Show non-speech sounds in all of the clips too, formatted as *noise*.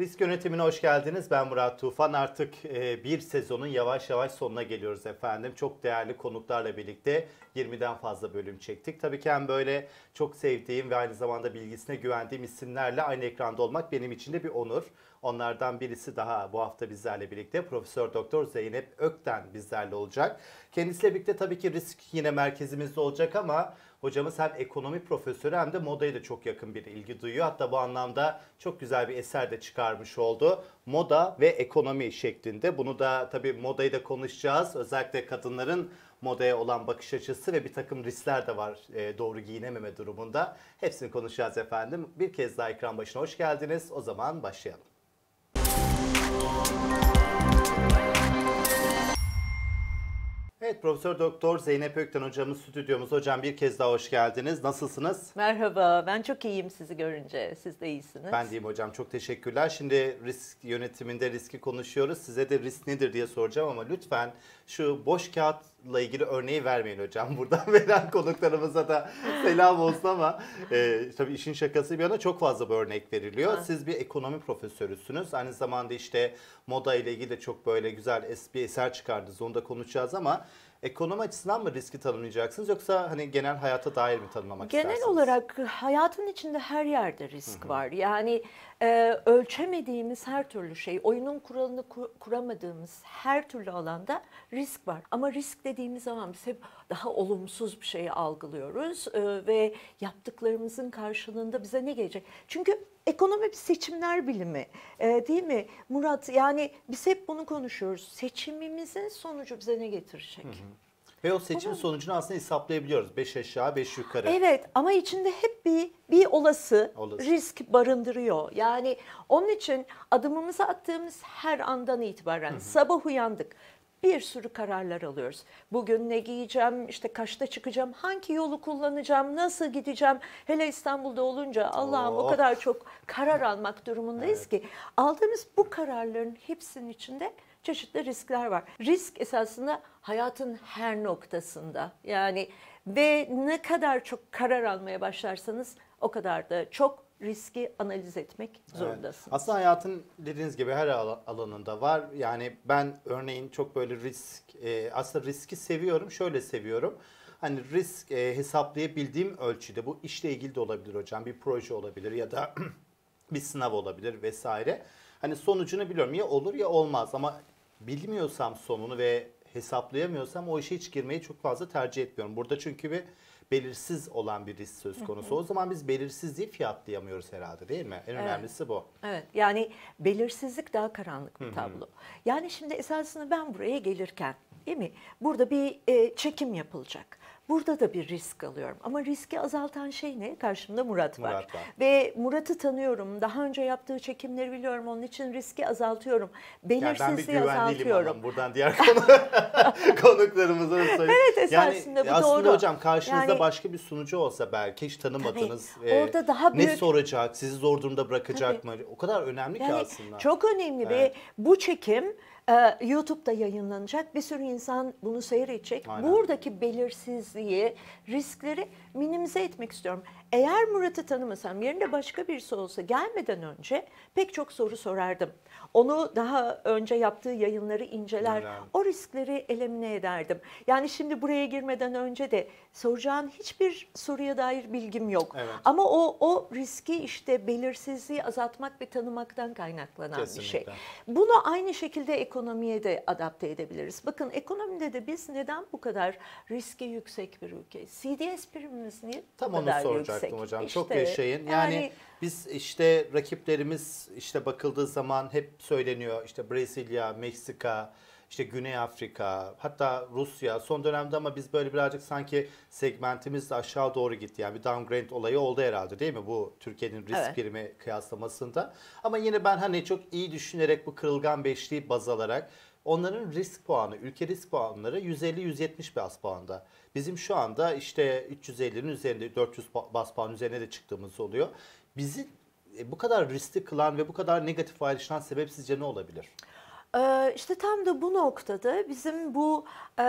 Risk yönetimine hoş geldiniz. Ben Murat Tufan. Artık e, bir sezonun yavaş yavaş sonuna geliyoruz efendim. Çok değerli konuklarla birlikte 20'den fazla bölüm çektik. Tabii ki hem böyle çok sevdiğim ve aynı zamanda bilgisine güvendiğim isimlerle aynı ekranda olmak benim için de bir onur. Onlardan birisi daha bu hafta bizlerle birlikte Profesör Doktor Zeynep Ökten bizlerle olacak. Kendisiyle birlikte tabii ki risk yine merkezimizde olacak ama Hocamız hem ekonomi profesörü hem de modaya da çok yakın bir ilgi duyuyor. Hatta bu anlamda çok güzel bir eser de çıkarmış oldu. Moda ve ekonomi şeklinde. Bunu da tabii modayı da konuşacağız. Özellikle kadınların modaya olan bakış açısı ve bir takım riskler de var e, doğru giyinememe durumunda. Hepsini konuşacağız efendim. Bir kez daha ekran başına hoş geldiniz. O zaman başlayalım. Evet Profesör Doktor Zeynep Ökten hocamız stüdyomuz. Hocam bir kez daha hoş geldiniz. Nasılsınız? Merhaba. Ben çok iyiyim sizi görünce. Siz de iyisiniz. Ben deyim hocam. Çok teşekkürler. Şimdi risk yönetiminde riski konuşuyoruz. Size de risk nedir diye soracağım ama lütfen şu boş kağıt ile ilgili örneği vermeyin hocam. *laughs* Buradan veren konuklarımıza da selam olsun ama e, tabii işin şakası bir yana çok fazla bu örnek veriliyor. Ha. Siz bir ekonomi profesörüsünüz. Aynı zamanda işte moda ile ilgili de çok böyle güzel bir eser çıkardınız. Onu da konuşacağız ama ekonomi açısından mı riski tanımlayacaksınız yoksa hani genel hayata dair mi tanımlamak genel istersiniz? Genel olarak hayatın içinde her yerde risk var. Yani e, ölçemediğimiz her türlü şey, oyunun kuralını kur, kuramadığımız her türlü alanda risk var. Ama risk dediğimiz zaman biz hep daha olumsuz bir şeyi algılıyoruz e, ve yaptıklarımızın karşılığında bize ne gelecek? Çünkü Ekonomi bir seçimler bilimi e, değil mi Murat? Yani biz hep bunu konuşuyoruz. Seçimimizin sonucu bize ne getirecek? Hı hı. Ve o seçim Ama, sonucunu aslında hesaplayabiliyoruz. Beş aşağı beş yukarı. Evet ama içinde hep bir bir olası, olası risk barındırıyor. Yani onun için adımımızı attığımız her andan itibaren hı hı. sabah uyandık bir sürü kararlar alıyoruz. Bugün ne giyeceğim, işte kaçta çıkacağım, hangi yolu kullanacağım, nasıl gideceğim. Hele İstanbul'da olunca Allah'ım oh. o kadar çok karar almak durumundayız evet. ki aldığımız bu kararların hepsinin içinde çeşitli riskler var. Risk esasında hayatın her noktasında. Yani ve ne kadar çok karar almaya başlarsanız o kadar da çok riski analiz etmek zorundasınız. Evet. Aslında hayatın dediğiniz gibi her alanında var. Yani ben örneğin çok böyle risk, e, aslında riski seviyorum. Şöyle seviyorum. Hani risk e, hesaplayabildiğim ölçüde bu işle ilgili de olabilir hocam. Bir proje olabilir ya da *clears throat* bir sınav olabilir vesaire. Hani sonucunu biliyorum ya olur ya olmaz ama bilmiyorsam sonunu ve hesaplayamıyorsam o işe hiç girmeyi çok fazla tercih etmiyorum. Burada çünkü bir belirsiz olan bir risk söz konusu. Hı hı. O zaman biz belirsizliği fiyatlayamıyoruz herhalde değil mi? En evet. önemlisi bu. Evet yani belirsizlik daha karanlık bir hı hı. tablo. Yani şimdi esasında ben buraya gelirken değil mi? Burada bir e, çekim yapılacak. Burada da bir risk alıyorum. Ama riski azaltan şey ne? Karşımda Murat, Murat var. Ve Murat'ı tanıyorum. Daha önce yaptığı çekimleri biliyorum. Onun için riski azaltıyorum. Belirsizliği yani ben azaltıyorum. Adam. Buradan diğer konu *laughs* konuklarımıza da söyleyeyim. Evet esasında yani, bu aslında doğru. Aslında hocam karşınızda yani, başka bir sunucu olsa belki hiç tanımadınız. tabii, e, orada daha büyük, ne soracak, sizi zor durumda bırakacak tabii, mı? O kadar önemli yani, ki aslında. Çok önemli evet. ve bu çekim ee, YouTube'da yayınlanacak. Bir sürü insan bunu seyredecek. Aynen. Buradaki belirsizliği, riskleri minimize etmek istiyorum. Eğer Murat'ı tanımasam yerinde başka birisi olsa gelmeden önce pek çok soru sorardım. Onu daha önce yaptığı yayınları inceler, o riskleri elemine ederdim. Yani şimdi buraya girmeden önce de soracağın hiçbir soruya dair bilgim yok. Evet. Ama o o riski işte belirsizliği azaltmak ve tanımaktan kaynaklanan Kesinlikle. bir şey. Bunu aynı şekilde ekonomiye de adapte edebiliriz. Bakın ekonomide de biz neden bu kadar riski yüksek bir ülke? CDS primimiz niye Tam bu kadar onu yüksek? soracaktım hocam. İşte, Çok yaşayın. Yani, yani biz işte rakiplerimiz işte bakıldığı zaman hep söyleniyor işte Brezilya, Meksika, işte Güney Afrika, hatta Rusya son dönemde ama biz böyle birazcık sanki segmentimiz de aşağı doğru gitti. Yani bir downgrade olayı oldu herhalde değil mi bu Türkiye'nin risk evet. primi kıyaslamasında. Ama yine ben hani çok iyi düşünerek bu kırılgan beşliği baz alarak Onların risk puanı, ülke risk puanları 150-170 bas puanda. Bizim şu anda işte 350'nin üzerinde 400 bas puan üzerine de çıktığımız oluyor. Bizi e, bu kadar riskli kılan ve bu kadar negatif ayrışan sebep sizce ne olabilir? Ee, işte tam da bu noktada bizim bu e,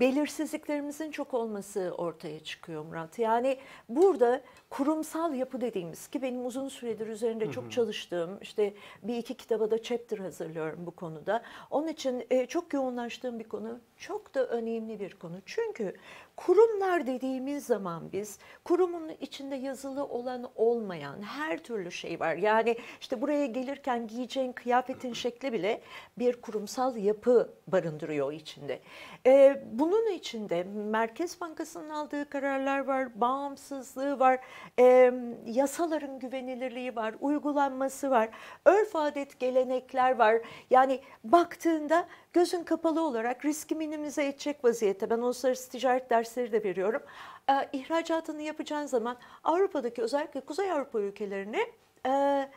belirsizliklerimizin çok olması ortaya çıkıyor Murat. Yani burada kurumsal yapı dediğimiz ki benim uzun süredir üzerinde çok çalıştığım işte bir iki kitaba da chapter hazırlıyorum bu konuda. Onun için e, çok yoğunlaştığım bir konu çok da önemli bir konu. Çünkü kurumlar dediğimiz zaman biz kurumun içinde yazılı olan olmayan her türlü şey var. Yani işte buraya gelirken giyeceğin kıyafetin *clears throat* şekli bile bir kurumsal yapı barındırıyor içinde. E, bunun içinde Merkez Bankası'nın aldığı kararlar var, bağımsızlığı var e, yasaların güvenilirliği var, uygulanması var, örf adet gelenekler var. Yani baktığında gözün kapalı olarak riski minimize edecek vaziyette. Ben uluslararası ticaret dersleri de veriyorum. E, ihracatını yapacağın zaman Avrupa'daki özellikle Kuzey Avrupa ülkelerini... E,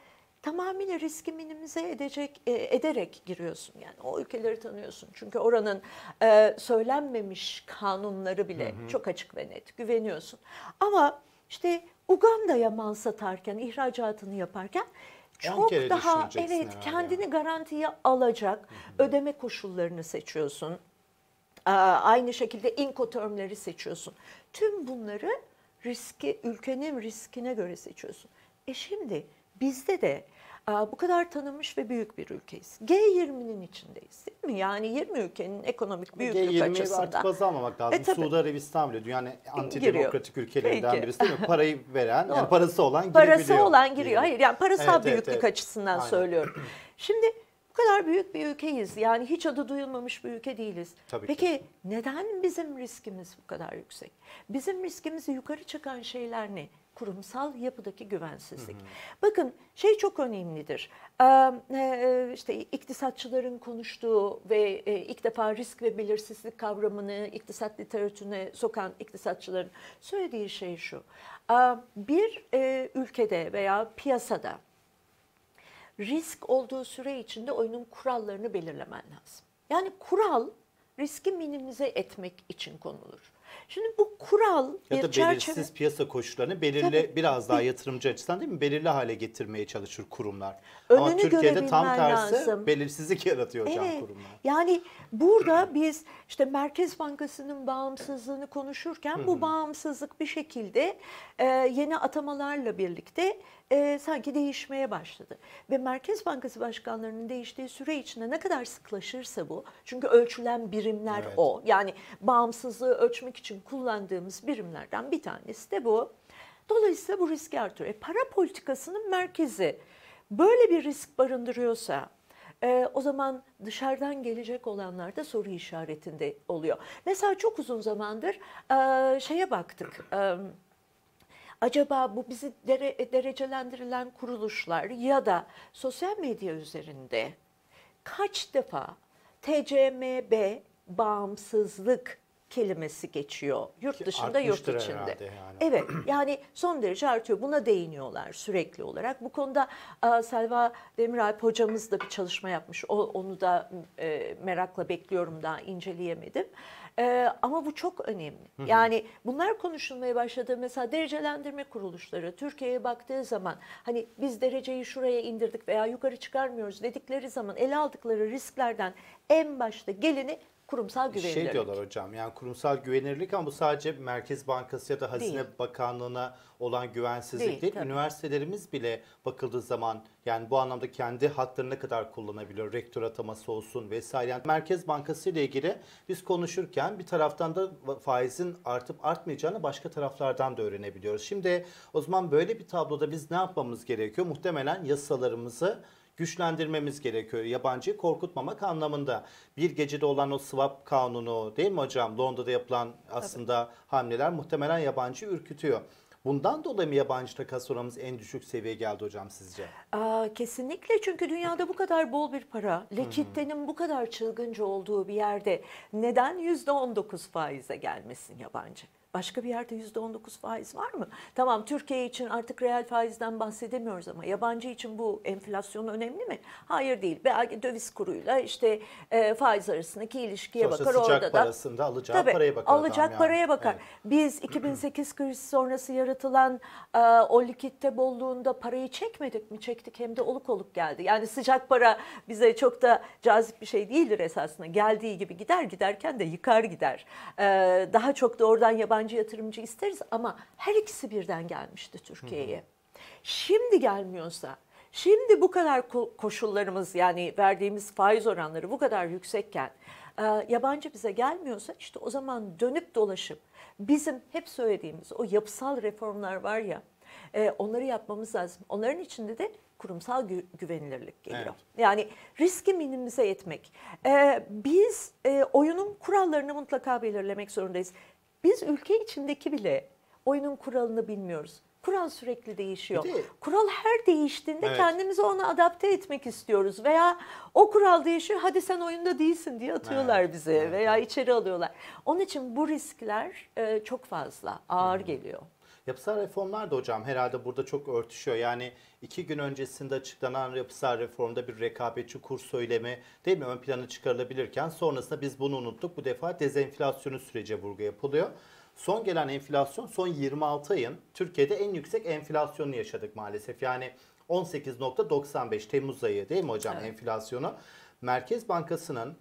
tamamıyla riski minimize edecek e, ederek giriyorsun yani o ülkeleri tanıyorsun çünkü oranın e, söylenmemiş kanunları bile hı hı. çok açık ve net güveniyorsun ama işte Uganda'ya mal satarken, ihracatını yaparken çok daha evet herhalde. kendini garantiye alacak Hı-hı. ödeme koşullarını seçiyorsun. aynı şekilde inkotermleri seçiyorsun. Tüm bunları riski ülkenin riskine göre seçiyorsun. E şimdi bizde de bu kadar tanınmış ve büyük bir ülkeyiz. G20'nin içindeyiz değil mi? Yani 20 ülkenin ekonomik büyüklük G20 açısından. G20'yi artık baz almamak e, lazım. E, Suudi Arabistan bile dünyanın antidemokratik ülkelerinden Peki. birisi değil mi? Parayı veren, yani parası olan girebiliyor. Parası olan giriyor. Hayır yani parasal evet, büyüklük evet. açısından Aynen. söylüyorum. Şimdi kadar büyük bir ülkeyiz. Yani hiç adı duyulmamış bir ülke değiliz. Tabii Peki ki. neden bizim riskimiz bu kadar yüksek? Bizim riskimizi yukarı çıkan şeyler ne? Kurumsal yapıdaki güvensizlik. Hı hı. Bakın şey çok önemlidir. Ee, e, e, işte iktisatçıların konuştuğu ve e, ilk defa risk ve belirsizlik kavramını iktisat literatürüne sokan iktisatçıların söylediği şey şu. Ee, bir ülkede veya piyasada risk olduğu süre içinde oyunun kurallarını belirlemen lazım. Yani kural riski minimize etmek için konulur. Şimdi bu kural ya bir da çerçeve... belirsiz piyasa koşullarını belirli Tabii. biraz daha yatırımcı açısından değil mi belirli hale getirmeye çalışır kurumlar. Önünü Ama Türkiye'de tam tersi lazım. belirsizlik yaratıyor evet. kurumlar. Yani burada biz işte Merkez Bankası'nın bağımsızlığını konuşurken bu bağımsızlık bir şekilde yeni atamalarla birlikte e, sanki değişmeye başladı. Ve Merkez Bankası başkanlarının değiştiği süre içinde ne kadar sıklaşırsa bu, çünkü ölçülen birimler evet. o. Yani bağımsızlığı ölçmek için kullandığımız birimlerden bir tanesi de bu. Dolayısıyla bu riski artırıyor. E, para politikasının merkezi böyle bir risk barındırıyorsa e, o zaman dışarıdan gelecek olanlar da soru işaretinde oluyor. Mesela çok uzun zamandır e, şeye baktık. E, Acaba bu bizi dere, e, derecelendirilen kuruluşlar ya da sosyal medya üzerinde kaç defa TCMB bağımsızlık kelimesi geçiyor. Yurt dışında yurt içinde. Yani. Evet yani son derece artıyor. Buna değiniyorlar sürekli olarak. Bu konuda e, Selva Demiralp hocamız da bir çalışma yapmış. O, onu da e, merakla bekliyorum daha inceleyemedim. Ee, ama bu çok önemli. Yani bunlar konuşulmaya başladı. Mesela derecelendirme kuruluşları Türkiye'ye baktığı zaman hani biz dereceyi şuraya indirdik veya yukarı çıkarmıyoruz dedikleri zaman ele aldıkları risklerden en başta geleni kurumsal güvenilirlik. Şey diyorlar hocam yani kurumsal güvenilirlik ama bu sadece Merkez Bankası ya da Hazine değil. Bakanlığı'na olan güvensizlik değil. değil. Üniversitelerimiz bile bakıldığı zaman yani bu anlamda kendi hatlarına kadar kullanabiliyor. Rektör ataması olsun vesaire. Yani Merkez Bankası ile ilgili biz konuşurken bir taraftan da faizin artıp artmayacağını başka taraflardan da öğrenebiliyoruz. Şimdi o zaman böyle bir tabloda biz ne yapmamız gerekiyor? Muhtemelen yasalarımızı güçlendirmemiz gerekiyor. Yabancıyı korkutmamak anlamında. Bir gecede olan o swap kanunu değil mi hocam? Londra'da yapılan aslında Tabii. hamleler muhtemelen yabancı ürkütüyor. Bundan dolayı mı yabancı takas oranımız en düşük seviyeye geldi hocam sizce? Aa, kesinlikle çünkü dünyada bu kadar bol bir para, likiditenin bu kadar çılgınca olduğu bir yerde neden %19 faize gelmesin yabancı? Başka bir yerde yüzde on dokuz faiz var mı? Tamam Türkiye için artık reel faizden bahsedemiyoruz ama yabancı için bu enflasyon önemli mi? Hayır değil. Belki döviz kuruyla işte e, faiz arasındaki ilişkiye Sonuçta bakar. Sıcak orada parasında da, alacağı tabii, paraya bakar. Alacak yani. paraya bakar. Evet. Biz 2008 krizi sonrası yaratılan e, o likitte bolluğunda parayı çekmedik mi? Çektik hem de oluk oluk geldi. Yani sıcak para bize çok da cazip bir şey değildir esasında. Geldiği gibi gider giderken de yıkar gider. E, daha çok da oradan yabancı yabancı yatırımcı isteriz ama her ikisi birden gelmişti Türkiye'ye. Şimdi gelmiyorsa Şimdi bu kadar koşullarımız yani verdiğimiz faiz oranları bu kadar yüksekken e, yabancı bize gelmiyorsa işte o zaman dönüp dolaşıp bizim hep söylediğimiz o yapısal reformlar var ya e, onları yapmamız lazım. Onların içinde de kurumsal gü güvenilirlik geliyor. Evet. Yani riski minimize etmek. E, biz oyunun kurallarını mutlaka belirlemek zorundayız. Biz ülke içindeki bile oyunun kuralını bilmiyoruz. Kural sürekli değişiyor. De, kural her değiştiğinde evet. kendimizi ona adapte etmek istiyoruz veya o kural değişiyor hadi sen oyunda değilsin diye atıyorlar evet. bize evet. veya içeri alıyorlar. Onun için bu riskler e, çok fazla ağır evet. geliyor. Yapısal reformlar da hocam herhalde burada çok örtüşüyor. Yani iki gün öncesinde açıklanan yapısal reformda bir rekabetçi kur söylemi değil mi ön plana çıkarılabilirken sonrasında biz bunu unuttuk. Bu defa dezenflasyonu sürece vurgu yapılıyor. Son gelen enflasyon son 26 ayın Türkiye'de en yüksek enflasyonunu yaşadık maalesef. Yani 18.95 Temmuz ayı değil mi hocam evet. enflasyonu? Merkez Bankası'nın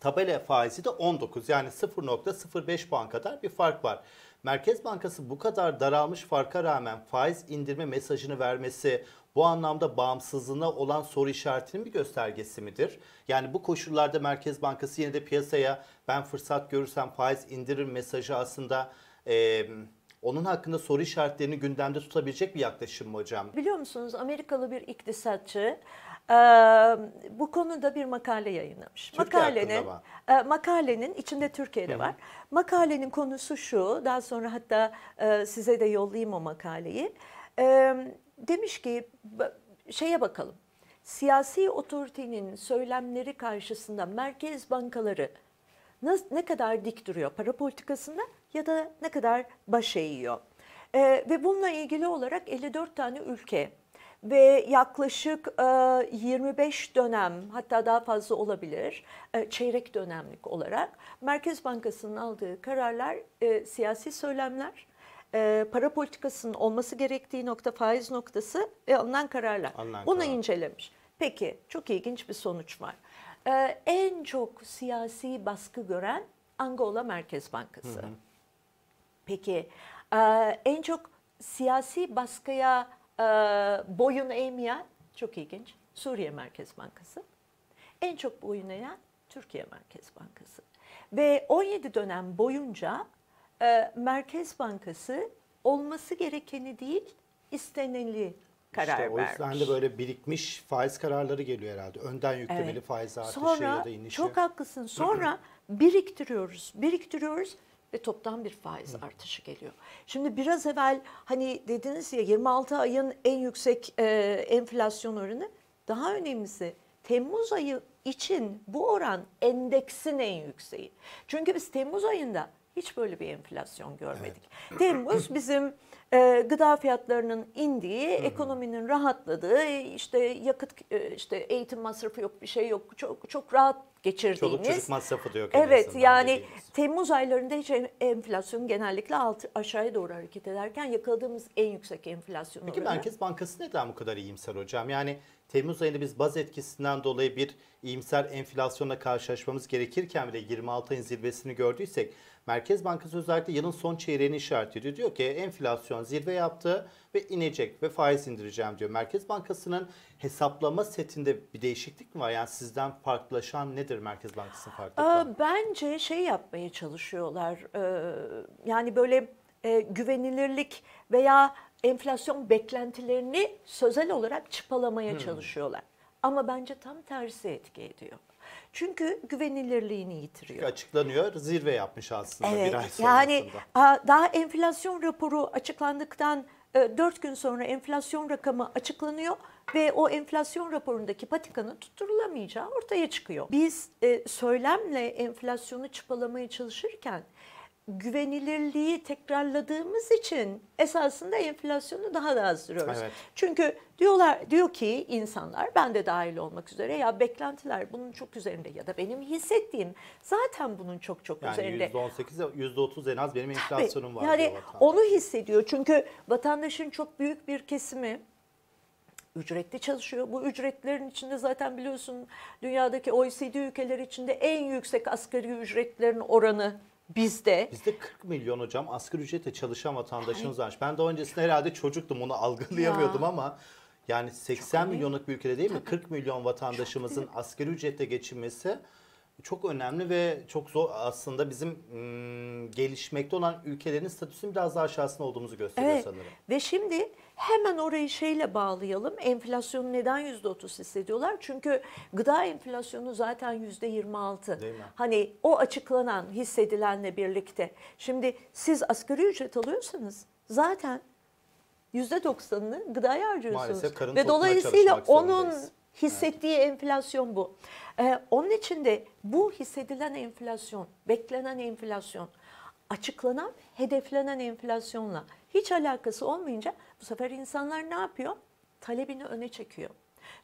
tabela faizi de 19 yani 0.05 puan kadar bir fark var. Merkez Bankası bu kadar daralmış farka rağmen faiz indirme mesajını vermesi bu anlamda bağımsızlığına olan soru işaretinin bir göstergesi midir? Yani bu koşullarda Merkez Bankası yine de piyasaya ben fırsat görürsem faiz indirir mesajı aslında e, onun hakkında soru işaretlerini gündemde tutabilecek bir yaklaşım mı hocam? Biliyor musunuz Amerikalı bir iktisatçı bu konuda bir makale yayınlamış. Türkiye makalenin e, makalenin içinde Türkiye'de Hı. var. Makalenin konusu şu. Daha sonra hatta size de yollayayım o makaleyi. demiş ki şeye bakalım. Siyasi otoritenin söylemleri karşısında merkez bankaları ne kadar dik duruyor para politikasında ya da ne kadar baş eğiyor. Ee, ve bununla ilgili olarak 54 tane ülke ve yaklaşık 25 dönem hatta daha fazla olabilir çeyrek dönemlik olarak Merkez Bankası'nın aldığı kararlar siyasi söylemler, para politikasının olması gerektiği nokta faiz noktası ve alınan kararlar. Alınan Bunu karar. incelemiş. Peki çok ilginç bir sonuç var. en çok siyasi baskı gören Angola Merkez Bankası. Hı hı. Peki en çok siyasi baskıya ee, boyun eğmeyen çok ilginç Suriye Merkez Bankası. En çok boyun eğen Türkiye Merkez Bankası. Ve 17 dönem boyunca e, Merkez Bankası olması gerekeni değil isteneni karar işte vermiş. O yüzden de böyle birikmiş faiz kararları geliyor herhalde. Önden yüklemeli evet. faiz artışı Sonra, ya da inişi. Çok haklısın. *clears throat* Sonra biriktiriyoruz, biriktiriyoruz ve toptan bir faiz Hı. artışı geliyor. Şimdi biraz evvel hani dediniz ya 26 ayın en yüksek e, enflasyon oranı daha önemlisi Temmuz ayı için bu oran endeksin en yükseği. Çünkü biz Temmuz ayında hiç böyle bir enflasyon görmedik. Evet. Temmuz bizim ee, gıda fiyatlarının indiği, Hı-hı. ekonominin rahatladığı, işte yakıt e, işte eğitim masrafı yok, bir şey yok. Çok çok rahat geçirdiğimiz. Çoluk çocuk masrafı da yok. Evet yani dediğimiz. Temmuz aylarında hiç enflasyon genellikle alt, aşağıya doğru hareket ederken yakaladığımız en yüksek enflasyon Peki oranı. Merkez Bankası neden bu kadar iyimser hocam? Yani Temmuz ayında biz baz etkisinden dolayı bir iyimser enflasyonla karşılaşmamız gerekirken bile 26 ayın zirvesini gördüysek Merkez Bankası özellikle yılın son çeyreğini işaret ediyor. Diyor ki enflasyon zirve yaptı ve inecek ve faiz indireceğim diyor. Merkez Bankası'nın hesaplama setinde bir değişiklik mi var? Yani sizden farklılaşan nedir Merkez Bankası'nın farklılığı? Bence şey yapmaya çalışıyorlar. E, yani böyle e, güvenilirlik veya enflasyon beklentilerini sözel olarak çıpalamaya hmm. çalışıyorlar. Ama bence tam tersi etki ediyor. Çünkü güvenilirliğini yitiriyor. Açıklanıyor. Zirve yapmış aslında evet, bir ay sonrasında. Yani daha enflasyon raporu açıklandıktan 4 e, gün sonra enflasyon rakamı açıklanıyor ve o enflasyon raporundaki patikanın tutturulamayacağı ortaya çıkıyor. Biz e, söylemle enflasyonu çıpalamaya çalışırken güvenilirliği tekrarladığımız için esasında enflasyonu daha da azdırıyoruz. Evet. Çünkü diyorlar diyor ki insanlar ben de dahil olmak üzere ya beklentiler bunun çok üzerinde ya da benim hissettiğim zaten bunun çok çok yani üzerinde. %18'e %30 en az benim enflasyonum Tabii, var. Yani onu hissediyor. Çünkü vatandaşın çok büyük bir kesimi ücretli çalışıyor. Bu ücretlerin içinde zaten biliyorsun dünyadaki OECD ülkeleri içinde en yüksek asgari ücretlerin oranı Bizde Bizde 40 milyon hocam asgari ücretle çalışan vatandaşımız varmış. Ben daha öncesinde herhalde çocuktum onu algılayamıyordum ama yani 80 milyonluk bir ülkede değil mi? 40 milyon vatandaşımızın asgari ücretle geçinmesi çok önemli ve çok zor aslında bizim ım, gelişmekte olan ülkelerin statüsünün biraz daha aşağısında olduğumuzu gösteriyor evet. sanırım. Ve şimdi hemen orayı şeyle bağlayalım. Enflasyonu neden yüzde otuz hissediyorlar? Çünkü gıda enflasyonu zaten yüzde yirmi altı. Hani o açıklanan hissedilenle birlikte. Şimdi siz asgari ücret alıyorsanız zaten yüzde doksanını gıdaya harcıyorsunuz. Maalesef karın Ve dolayısıyla onun hissettiği evet. enflasyon bu. Ee, onun için de bu hissedilen enflasyon, beklenen enflasyon, açıklanan, hedeflenen enflasyonla hiç alakası olmayınca bu sefer insanlar ne yapıyor? Talebini öne çekiyor.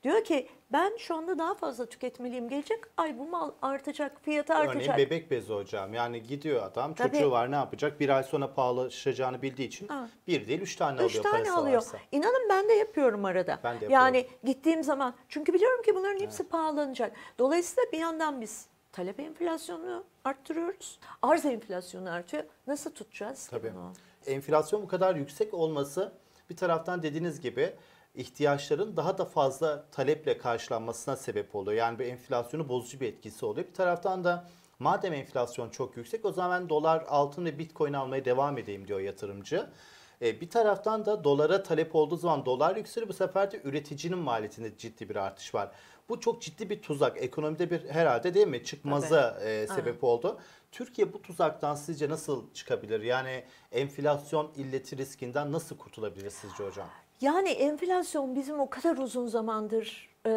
Diyor ki ben şu anda daha fazla tüketmeliyim. Gelecek ay bu mal artacak, fiyatı artacak. Örneğin bebek bezi hocam. Yani gidiyor adam çocuğu Tabii. var ne yapacak? Bir ay sonra pahalaşacağını bildiği için ha. bir değil üç tane üç alıyor tane alıyor. varsa. İnanın ben de yapıyorum arada. Ben de yapıyorum. Yani gittiğim zaman çünkü biliyorum ki bunların hepsi evet. pahalanacak. Dolayısıyla bir yandan biz talep enflasyonunu arttırıyoruz. Arz enflasyonu artıyor. Nasıl tutacağız Tabii. bunu? Enflasyon bu kadar yüksek olması bir taraftan dediğiniz gibi ihtiyaçların daha da fazla taleple karşılanmasına sebep oluyor. Yani bir enflasyonu bozucu bir etkisi oluyor. Bir taraftan da madem enflasyon çok yüksek o zaman dolar, altın ve bitcoin almaya devam edeyim diyor yatırımcı. E, bir taraftan da dolara talep olduğu zaman dolar yükseliyor. Bu sefer de üreticinin maliyetinde ciddi bir artış var. Bu çok ciddi bir tuzak. Ekonomide bir herhalde değil mi çıkmaza e, sebep Aha. oldu. Türkiye bu tuzaktan sizce nasıl çıkabilir? Yani enflasyon illeti riskinden nasıl kurtulabilir sizce hocam? Yani enflasyon bizim o kadar uzun zamandır e,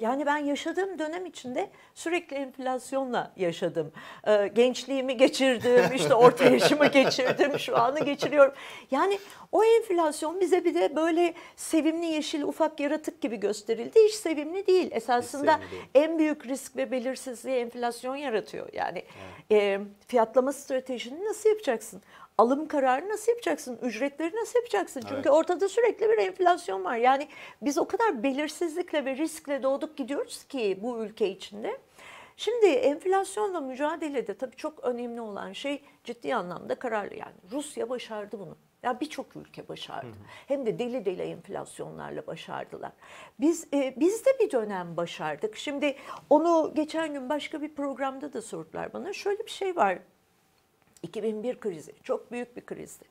yani ben yaşadığım dönem içinde sürekli enflasyonla yaşadım. E, gençliğimi geçirdim, *laughs* işte orta yaşımı geçirdim, şu anı geçiriyorum. Yani o enflasyon bize bir de böyle sevimli yeşil ufak yaratık gibi gösterildi. Hiç sevimli değil. Esasında sevimli en büyük risk ve belirsizliği enflasyon yaratıyor. Yani evet. E, fiyatlama stratejini nasıl yapacaksın? alım kararı nasıl yapacaksın? Ücretleri nasıl yapacaksın? Çünkü evet. ortada sürekli bir enflasyon var. Yani biz o kadar belirsizlikle ve riskle doğduk gidiyoruz ki bu ülke içinde. Şimdi enflasyonla mücadelede tabii çok önemli olan şey ciddi anlamda kararlı yani. Rusya başardı bunu. Ya birçok ülke başardı. Hı hı. Hem de deli deli enflasyonlarla başardılar. Biz e, biz de bir dönem başardık. Şimdi onu geçen gün başka bir programda da sordular bana. Şöyle bir şey var. 2001 krizi çok büyük bir krizdi.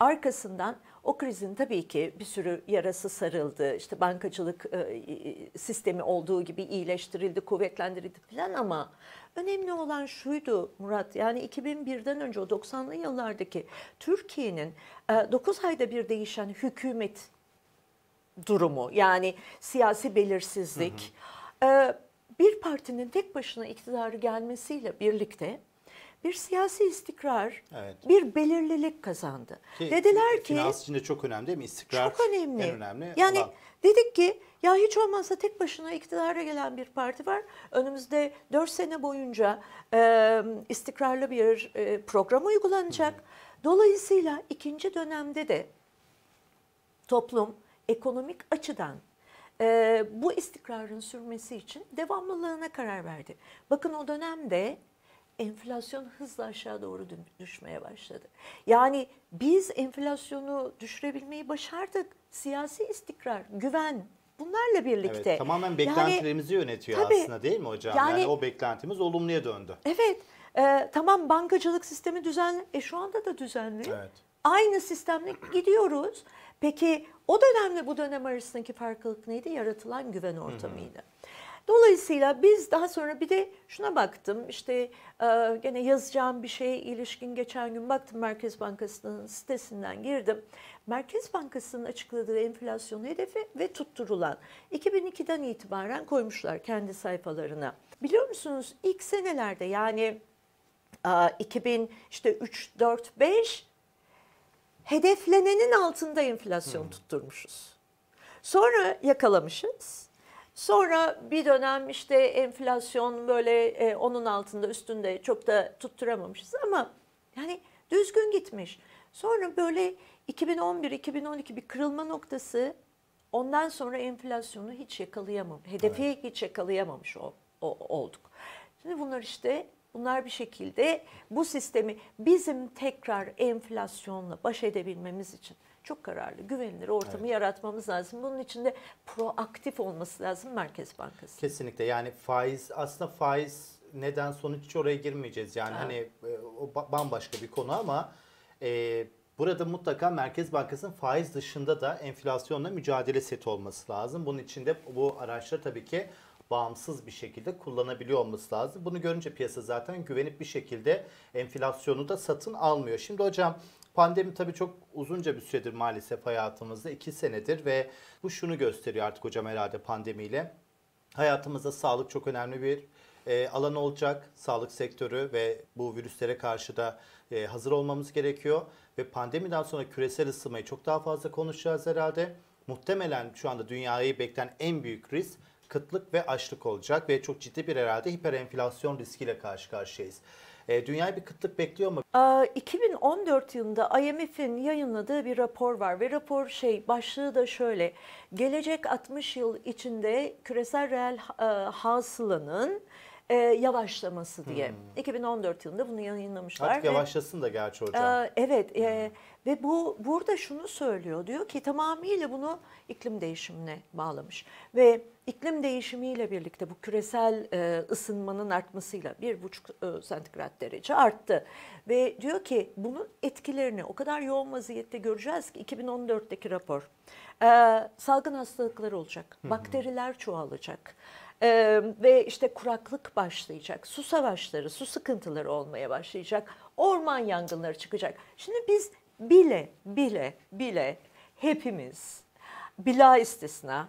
Arkasından o krizin tabii ki bir sürü yarası sarıldı. İşte bankacılık e, sistemi olduğu gibi iyileştirildi, kuvvetlendirildi falan ama önemli olan şuydu Murat. Yani 2001'den önce o 90'lı yıllardaki Türkiye'nin e, 9 ayda bir değişen hükümet durumu yani siyasi belirsizlik hı hı. E, bir partinin tek başına iktidarı gelmesiyle birlikte bir siyasi istikrar, evet. bir belirlilik kazandı. Ki, Dediler ki... Finans için çok önemli değil mi? istikrar? çok önemli. en önemli. Yani olan. dedik ki ya hiç olmazsa tek başına iktidara gelen bir parti var. Önümüzde 4 sene boyunca e, istikrarlı bir e, program uygulanacak. Hı hı. Dolayısıyla ikinci dönemde de toplum ekonomik açıdan e, bu istikrarın sürmesi için devamlılığına karar verdi. Bakın o dönemde enflasyon hızla aşağı doğru düşmeye başladı. Yani biz enflasyonu düşürebilmeyi başardık. Siyasi istikrar, güven bunlarla birlikte. Evet, tamamen beklentilerimizi yani, yönetiyor tabii, aslında değil mi hocam? Yani, yani o beklentimiz olumluya döndü. Evet. E, tamam bankacılık sistemi düzenli. E şu anda da düzenli. Evet. Aynı sistemle gidiyoruz. Peki o dönemle bu dönem arasındaki farklılık neydi? Yaratılan güven ortamıydı. Hı hı. Dolayısıyla biz daha sonra bir de şuna baktım işte e, gene yazacağım bir şeye ilişkin geçen gün baktım Merkez Bankası'nın sitesinden girdim. Merkez Bankası'nın açıkladığı enflasyon hedefi ve tutturulan 2002'den itibaren koymuşlar kendi sayfalarına. Biliyor musunuz ilk senelerde yani 2000 işte 3 4 5 hedeflenenin altında enflasyon hmm. tutturmuşuz. Sonra yakalamışız. Sonra bir dönem işte enflasyon böyle e, onun altında üstünde çok da tutturamamışız ama yani düzgün gitmiş. Sonra böyle 2011-2012 bir kırılma noktası ondan sonra enflasyonu hiç yakalayamam. Hedefi evet. hiç yakalayamamış o, o, olduk. Şimdi bunlar işte Bunlar bir şekilde bu sistemi bizim tekrar enflasyonla baş edebilmemiz için çok kararlı, güvenilir ortamı evet. yaratmamız lazım. Bunun için de proaktif olması lazım Merkez Bankası. Kesinlikle yani faiz aslında faiz neden sonuç hiç oraya girmeyeceğiz. Yani ha. hani e, o bambaşka bir konu ama e, burada mutlaka Merkez Bankası'nın faiz dışında da enflasyonla mücadele seti olması lazım. Bunun için de bu araçlar tabii ki bağımsız bir şekilde kullanabiliyor olması lazım. Bunu görünce piyasa zaten güvenip bir şekilde enflasyonu da satın almıyor. Şimdi hocam Pandemi tabii çok uzunca bir süredir maalesef hayatımızda. iki senedir ve bu şunu gösteriyor artık hocam herhalde pandemiyle. Hayatımızda sağlık çok önemli bir e, alan olacak. Sağlık sektörü ve bu virüslere karşı da e, hazır olmamız gerekiyor. Ve pandemiden sonra küresel ısınmayı çok daha fazla konuşacağız herhalde. Muhtemelen şu anda dünyayı bekleyen en büyük risk kıtlık ve açlık olacak ve çok ciddi bir herhalde hiperenflasyon riskiyle karşı karşıyayız. E, dünyayı bir kıtlık bekliyor mu? 2014 yılında IMF'in yayınladığı bir rapor var ve rapor şey başlığı da şöyle. Gelecek 60 yıl içinde küresel reel e, hasılanın e, yavaşlaması diye. Hmm. 2014 yılında bunu yayınlamışlar. Artık ve, yavaşlasın da gerçi hocam. E, evet. Hmm. Ve bu burada şunu söylüyor diyor ki tamamıyla bunu iklim değişimine bağlamış. Ve iklim değişimiyle birlikte bu küresel e, ısınmanın artmasıyla 1,5 e, santigrat derece arttı. Ve diyor ki bunun etkilerini o kadar yoğun vaziyette göreceğiz ki 2014'teki rapor. E, salgın hastalıklar olacak, bakteriler çoğalacak. Ee, ve işte kuraklık başlayacak, su savaşları, su sıkıntıları olmaya başlayacak, orman yangınları çıkacak. Şimdi biz bile bile bile hepimiz bila istisna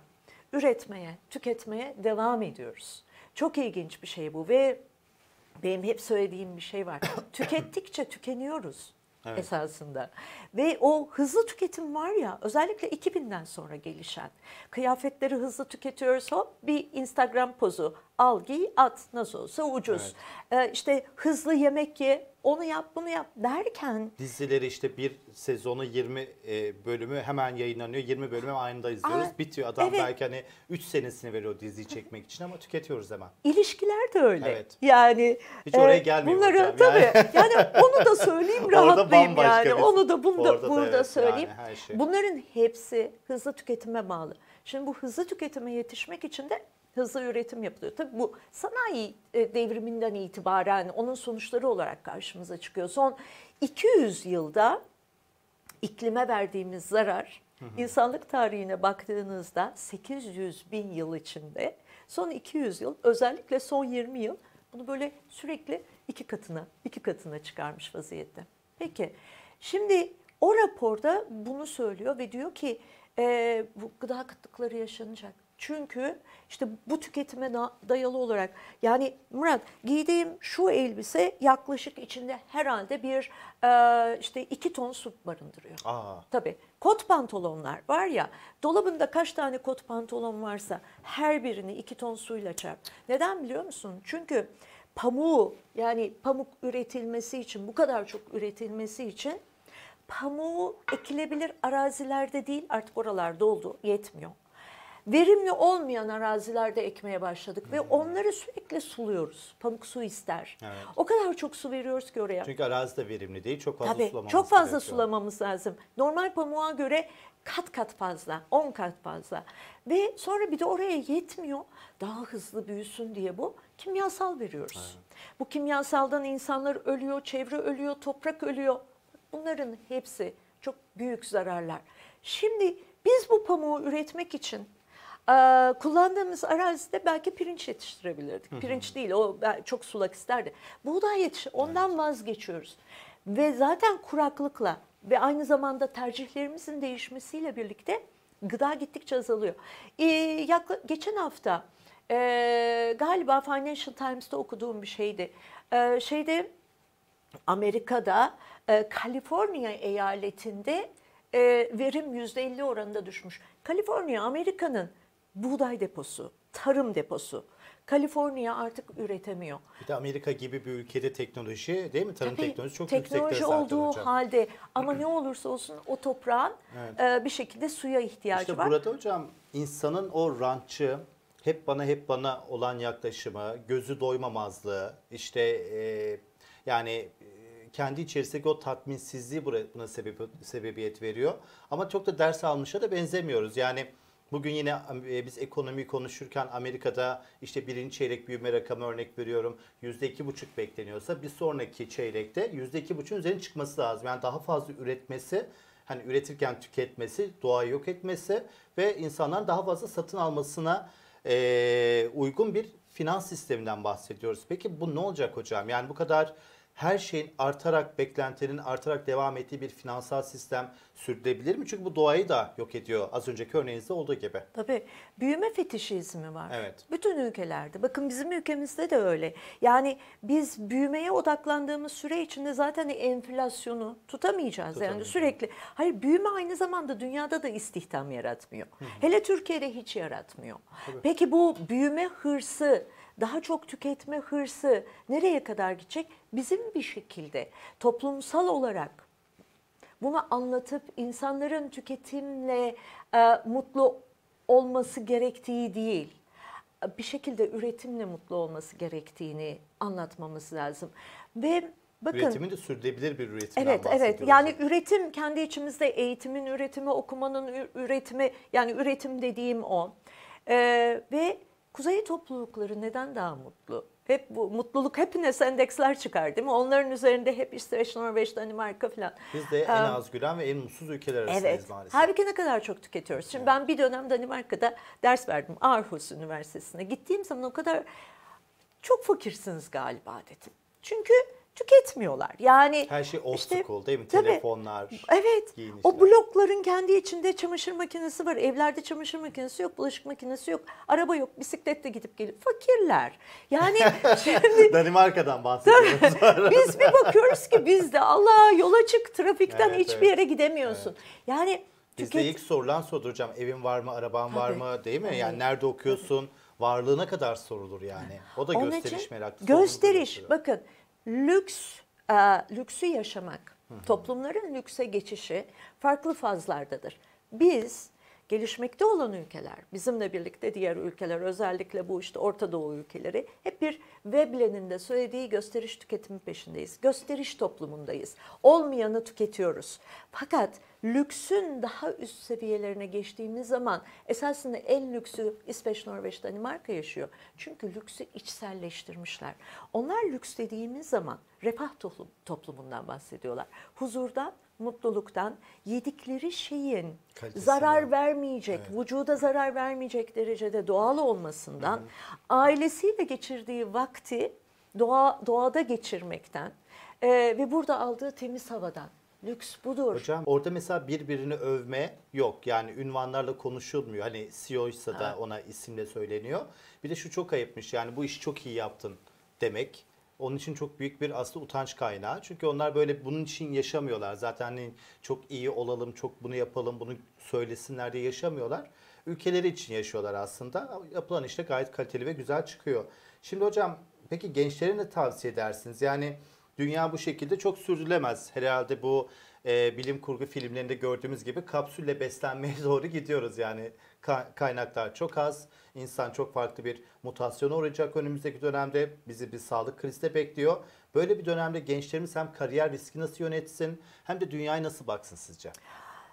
üretmeye, tüketmeye devam ediyoruz. Çok ilginç bir şey bu ve benim hep söylediğim bir şey var. *coughs* Tükettikçe tükeniyoruz evet. esasında. Ve o hızlı tüketim var ya özellikle 2000'den sonra gelişen. Kıyafetleri hızlı tüketiyoruz hop bir Instagram pozu al giy at nasıl olsa ucuz. Evet. Ee, işte hızlı yemek ye onu yap bunu yap derken. Dizileri işte bir sezonu 20 e, bölümü hemen yayınlanıyor 20 bölümü aynında izliyoruz Aa, bitiyor adam evet. belki hani 3 senesini veriyor diziyi çekmek için ama tüketiyoruz hemen. İlişkiler de öyle. Evet. Yani. Hiç oraya e, gelmiyor. Bunları hocam. tabii yani. *laughs* yani onu da söyleyeyim rahatlayayım yani onu da bunu da burada evet, söyleyeyim. Yani şey. Bunların hepsi hızlı tüketime bağlı. Şimdi bu hızlı tüketime yetişmek için de hızlı üretim yapılıyor. Tabii bu sanayi e, devriminden itibaren onun sonuçları olarak karşımıza çıkıyor. Son 200 yılda iklime verdiğimiz zarar insanlık tarihine baktığınızda 800 bin yıl içinde son 200 yıl özellikle son 20 yıl bunu böyle sürekli iki katına iki katına çıkarmış vaziyette. Peki şimdi o raporda bunu söylüyor ve diyor ki e, bu gıda kıtlıkları yaşanacak çünkü işte bu tüketime dayalı olarak yani Murat giydiğim şu elbise yaklaşık içinde herhalde bir e, işte iki ton su barındırıyor. Aa. Tabii kot pantolonlar var ya dolabında kaç tane kot pantolon varsa her birini iki ton suyla çarp. Neden biliyor musun? Çünkü pamuğu yani pamuk üretilmesi için bu kadar çok üretilmesi için pamuğu ekilebilir arazilerde değil artık oralar doldu yetmiyor verimli olmayan arazilerde ekmeye başladık hmm. ve onları sürekli suluyoruz. Pamuk su ister. Evet. O kadar çok su veriyoruz ki oraya. Çünkü arazi de verimli değil. Çok fazla Tabii, sulamamız Çok fazla gerekiyor. sulamamız lazım. Normal pamuğa göre kat kat fazla, 10 kat fazla. Ve sonra bir de oraya yetmiyor. Daha hızlı büyüsün diye bu kimyasal veriyoruz. Evet. Bu kimyasaldan insanlar ölüyor, çevre ölüyor, toprak ölüyor. Bunların hepsi çok büyük zararlar. Şimdi biz bu pamuğu üretmek için ee, kullandığımız arazide belki pirinç yetiştirebilirdik. Pirinç değil o çok sulak isterdi. Buğday yetiş ondan evet. vazgeçiyoruz. Ve zaten kuraklıkla ve aynı zamanda tercihlerimizin değişmesiyle birlikte gıda gittikçe azalıyor. Ee, yakla, geçen hafta e, galiba Financial Times'te okuduğum bir şeydi. Ee, şeyde Amerika'da e, Kaliforniya eyaletinde e, verim %50 oranında düşmüş. Kaliforniya Amerika'nın buğday deposu, tarım deposu. Kaliforniya artık üretemiyor. Bir de Amerika gibi bir ülkede teknoloji değil mi? Tarım Tabii, teknolojisi çok teknoloji olduğu hocam. halde ama *clears throat* ne olursa olsun o toprağın evet. e, bir şekilde suya ihtiyacı işte var. İşte burada hocam insanın o rantçı hep bana hep bana olan yaklaşımı, gözü doymamazlığı, işte e, yani e, kendi içerisindeki o tatminsizliği buna sebep, sebebiyet veriyor. Ama çok da ders almışa da benzemiyoruz. Yani Bugün yine e, biz ekonomi konuşurken Amerika'da işte birinci çeyrek büyüme rakamı örnek veriyorum yüzde iki buçuk bekleniyorsa bir sonraki çeyrekte yüzde iki %2,5'ün üzerine çıkması lazım. Yani daha fazla üretmesi hani üretirken tüketmesi, doğayı yok etmesi ve insanların daha fazla satın almasına e, uygun bir finans sisteminden bahsediyoruz. Peki bu ne olacak hocam? Yani bu kadar her şeyin artarak, beklentinin artarak devam ettiği bir finansal sistem sürdürebilir mi? Çünkü bu doğayı da yok ediyor az önceki örneğinizde olduğu gibi. Tabii. Büyüme fetişizmi var. Evet. Bütün ülkelerde. Bakın bizim ülkemizde de öyle. Yani biz büyümeye odaklandığımız süre içinde zaten enflasyonu tutamayacağız. Tutamayacağız. Yani sürekli. Hayır büyüme aynı zamanda dünyada da istihdam yaratmıyor. Hı hı. Hele Türkiye'de hiç yaratmıyor. Tabii. Peki bu büyüme hırsı daha çok tüketme hırsı nereye kadar gidecek? Bizim bir şekilde toplumsal olarak bunu anlatıp insanların tüketimle e, mutlu olması gerektiği değil, bir şekilde üretimle mutlu olması gerektiğini anlatmamız lazım. Ve Bakın, Üretimin de sürdürülebilir bir üretim. Evet, evet. Yani üretim kendi içimizde eğitimin üretimi, okumanın üretimi, yani üretim dediğim o. Ee, ve Kuzey toplulukları neden daha mutlu? Hep bu mutluluk happiness endeksler çıkar değil mi? Onların üzerinde hep İsveç, Norveç, Danimarka falan. Biz de en az gülen ve en mutsuz ülkeler arasındayız evet. maalesef. Halbuki ne kadar çok tüketiyoruz. Şimdi evet. ben bir dönem Danimarka'da ders verdim Aarhus Üniversitesi'ne. Gittiğim zaman o kadar çok fakirsiniz galiba dedim. Çünkü tüketmiyorlar. Yani her şey old işte, school değil mi? Tabii, Telefonlar. Evet. Giyinişler. O blokların kendi içinde çamaşır makinesi var. Evlerde çamaşır makinesi yok, bulaşık makinesi yok, araba yok, bisikletle gidip gelip fakirler. Yani *laughs* şimdi Danimarka'dan bahsediyoruz. *laughs* biz bir bakıyoruz ki biz de Allah yola çık trafikten evet, hiçbir evet. yere gidemiyorsun. Evet. Yani Bizde ilk sorulan sorudur hocam. Evin var mı, araban var Tabii. mı değil mi? Yani nerede okuyorsun? Tabii varlığına kadar sorulur yani. O da gösteriş meraklısı. Gösteriş. Bakın lüks e, lüksü yaşamak, toplumların lükse geçişi farklı fazlardadır. Biz gelişmekte olan ülkeler, bizimle birlikte diğer ülkeler, özellikle bu işte Orta Doğu ülkeleri hep bir Veblen'in de söylediği gösteriş tüketimi peşindeyiz. Gösteriş toplumundayız. Olmayanı tüketiyoruz. Fakat lüksün daha üst seviyelerine geçtiğimiz zaman esasında en lüksü İsveç, Norveç, Danimarka yaşıyor. Çünkü lüksü içselleştirmişler. Onlar lüks dediğimiz zaman refah toplum, toplumundan bahsediyorlar. Huzurdan, mutluluktan yedikleri şeyin Kalitesi zarar yani. vermeyecek, evet. vücuda zarar vermeyecek derecede doğal olmasından, hı hı. ailesiyle geçirdiği vakti doğa doğada geçirmekten e, ve burada aldığı temiz havadan. Lüks budur. Hocam orada mesela birbirini övme yok. Yani ünvanlarla konuşulmuyor. Hani CEO'ysa da ona isimle söyleniyor. Bir de şu çok ayıpmış yani bu işi çok iyi yaptın demek onun için çok büyük bir aslında utanç kaynağı. Çünkü onlar böyle bunun için yaşamıyorlar. Zaten hani çok iyi olalım, çok bunu yapalım, bunu söylesinler diye yaşamıyorlar. Ülkeleri için yaşıyorlar aslında. Yapılan işte gayet kaliteli ve güzel çıkıyor. Şimdi hocam peki gençlere ne tavsiye edersiniz? Yani dünya bu şekilde çok sürdürülemez. Herhalde bu e, bilim kurgu filmlerinde gördüğümüz gibi kapsülle beslenmeye *laughs* doğru gidiyoruz. Yani ka kaynaklar çok az, insan çok farklı bir mutasyona uğrayacak önümüzdeki dönemde. Bizi bir sağlık krizi bekliyor. Böyle bir dönemde gençlerimiz hem kariyer riski nasıl yönetsin hem de dünyaya nasıl baksın sizce?